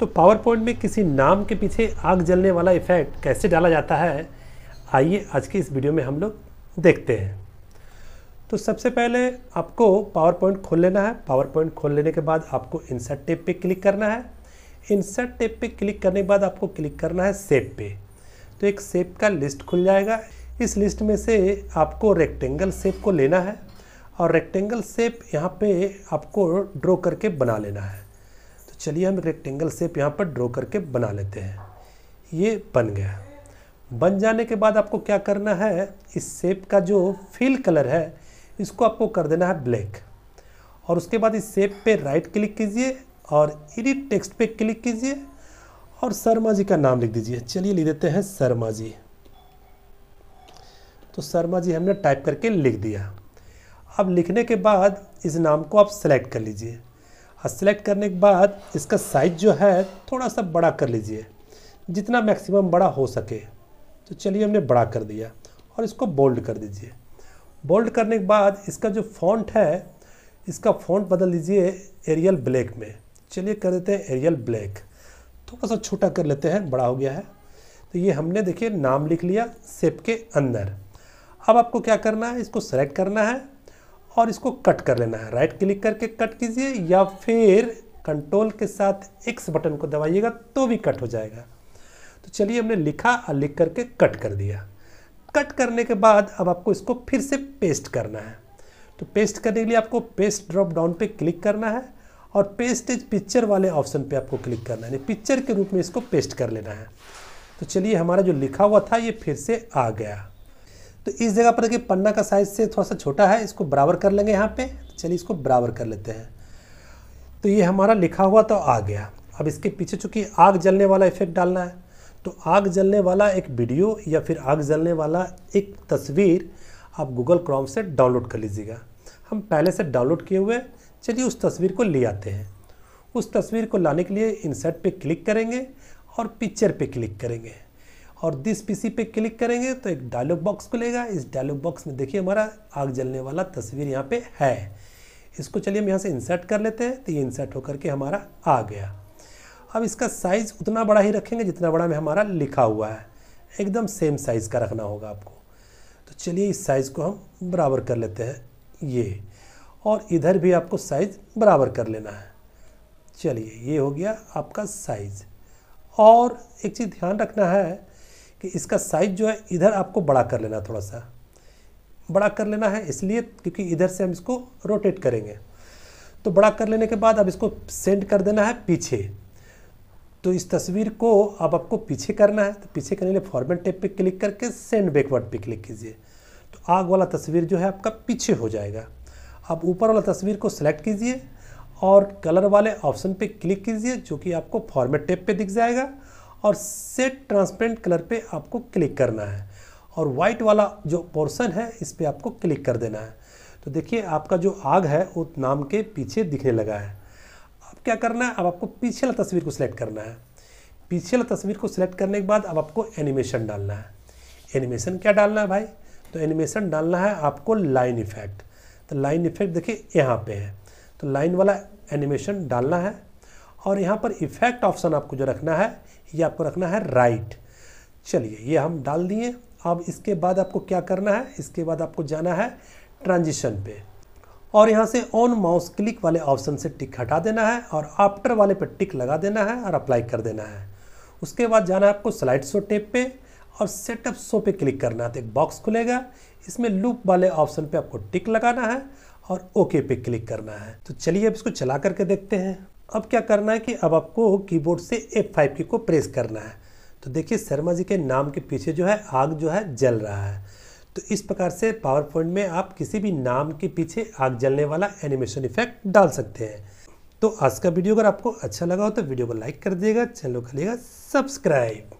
तो power point में किसी नाम के पीछे आग जलने वाला इफेक्ट कैसे डाला जाता है आइए आज के इस वीडियो में हम लोग देखते हैं तो सबसे पहले आपको पावर पॉइंट खोल लेना है पावर पॉइंट खोल लेने के बाद आपको इंसर्ट टेप पे क्लिक करना है इंसर्ट टेप पे क्लिक करने के बाद आपको क्लिक करना है सेप पे तो एक सेप का लिस्ट खुल जाएगा इस लिस्ट में से आपको रेक्टेंगल सेप को लेना है और रेक्टेंगल सेप यहाँ पे आपको ड्रॉ करके बना लेना है चलिए हम एक रेक्टेंगल सेप यहाँ पर ड्रॉ करके बना लेते हैं ये बन गया बन जाने के बाद आपको क्या करना है इस सेप का जो फील कलर है इसको आपको कर देना है ब्लैक और उसके बाद इस सेप पे राइट क्लिक कीजिए और एडिट टेक्स्ट पे क्लिक कीजिए और शर्मा जी का नाम लिख दीजिए चलिए लिख देते हैं शर्मा जी तो शर्मा जी हमने टाइप करके लिख दिया अब लिखने के बाद इस नाम को आप सेलेक्ट कर लीजिए और सिलेक्ट करने के बाद इसका साइज जो है थोड़ा सा बड़ा कर लीजिए जितना मैक्सिमम बड़ा हो सके तो चलिए हमने बड़ा कर दिया और इसको बोल्ड कर दीजिए बोल्ड करने के बाद इसका जो फॉन्ट है इसका फॉन्ट बदल दीजिए एरियल ब्लैक में चलिए कर देते हैं एरियल ब्लैक थोड़ा सा छोटा कर लेते हैं बड़ा हो गया है तो ये हमने देखिए नाम लिख लिया सेप के अंदर अब आपको क्या करना है इसको सेलेक्ट करना है और इसको कट कर लेना है राइट क्लिक करके कट कीजिए या फिर कंट्रोल के साथ एक्स बटन को दबाइएगा तो भी कट हो जाएगा तो चलिए हमने लिखा और लिख करके कट कर दिया कट करने के बाद अब आपको इसको फिर से पेस्ट करना है तो पेस्ट करने के लिए आपको पेस्ट ड्रॉप डाउन पे क्लिक करना है और पेस्ट इज पिक्चर वाले ऑप्शन पे आपको क्लिक करना है यानी पिक्चर के रूप में इसको पेस्ट कर लेना है तो चलिए हमारा जो लिखा हुआ था ये फिर से आ गया तो इस जगह पर देखिए पन्ना का साइज से थोड़ा सा छोटा है इसको बराबर कर लेंगे यहाँ पे चलिए इसको बराबर कर लेते हैं तो ये हमारा लिखा हुआ तो आ गया अब इसके पीछे चूंकि आग जलने वाला इफेक्ट डालना है तो आग जलने वाला एक वीडियो या फिर आग जलने वाला एक तस्वीर आप गूगल क्रोम से डाउनलोड कर लीजिएगा हम पहले से डाउनलोड किए हुए चलिए उस तस्वीर को ले आते हैं उस तस्वीर को लाने के लिए इंसर्ट पे क्लिक करेंगे और पिक्चर पे क्लिक करेंगे और दिस पीसी पे क्लिक करेंगे तो एक डायलॉग बॉक्स खुलेगा इस डायलॉग बॉक्स में देखिए हमारा आग जलने वाला तस्वीर यहाँ पे है इसको चलिए हम यहाँ से इंसर्ट कर लेते हैं तो ये इंसर्ट होकर के हमारा आ गया अब इसका साइज़ उतना बड़ा ही रखेंगे जितना बड़ा में हमारा लिखा हुआ है एकदम सेम साइज़ का रखना होगा आपको तो चलिए इस साइज़ को हम बराबर कर लेते हैं ये और इधर भी आपको साइज़ बराबर कर लेना है चलिए ये हो गया आपका साइज़ और एक चीज़ ध्यान रखना है कि इसका साइज जो है इधर आपको बड़ा कर लेना थोड़ा सा बड़ा कर लेना है इसलिए क्योंकि इधर से हम इसको रोटेट करेंगे तो बड़ा कर लेने के बाद अब इसको सेंड कर देना है पीछे तो इस तस्वीर को अब आपको पीछे करना है तो पीछे करने के लिए फॉर्मेट टेप पे क्लिक करके सेंड बैकवर्ड पे क्लिक कीजिए तो आग वाला तस्वीर जो है आपका पीछे हो जाएगा आप ऊपर वाला तस्वीर को सिलेक्ट कीजिए और कलर वाले ऑप्शन पे क्लिक कीजिए जो कि आपको फॉर्मेट टेप पे दिख जाएगा और सेट ट्रांसपेरेंट कलर पे आपको क्लिक करना है और वाइट वाला जो पोर्सन है इस पर आपको क्लिक कर देना है तो देखिए आपका जो आग है वो नाम के पीछे दिखने लगा है अब क्या करना है अब आपको पीछे वाला तस्वीर को सिलेक्ट करना है पीछे वाला तस्वीर को सिलेक्ट करने के बाद अब आपको एनिमेशन डालना है एनिमेशन क्या डालना है भाई तो एनिमेशन डालना है आपको लाइन इफेक्ट तो लाइन इफेक्ट देखिए यहाँ पे है तो लाइन वाला एनिमेशन डालना है और यहाँ पर इफेक्ट ऑप्शन आपको जो रखना है ये आपको रखना है राइट चलिए ये हम डाल दिए अब इसके बाद आपको क्या करना है इसके बाद आपको जाना है ट्रांजिशन पे और यहाँ से ऑन माउस क्लिक वाले ऑप्शन से टिक हटा देना है और आफ्टर वाले पे टिक लगा देना है और अप्लाई कर देना है उसके बाद जाना है आपको स्लाइड शो टेप पे और सेटअप शो पे क्लिक करना है तो एक बॉक्स खुलेगा इसमें लूप वाले ऑप्शन पे आपको टिक लगाना है और ओके पे क्लिक करना है तो चलिए अब इसको चला करके देखते हैं अब क्या करना है कि अब आपको कीबोर्ड से F5 की को प्रेस करना है तो देखिए शर्मा जी के नाम के पीछे जो है आग जो है जल रहा है तो इस प्रकार से पावर पॉइंट में आप किसी भी नाम के पीछे आग जलने वाला एनिमेशन इफेक्ट डाल सकते हैं तो आज का वीडियो अगर आपको अच्छा लगा हो तो वीडियो को लाइक कर दिएगा चैनल को करिएगा सब्सक्राइब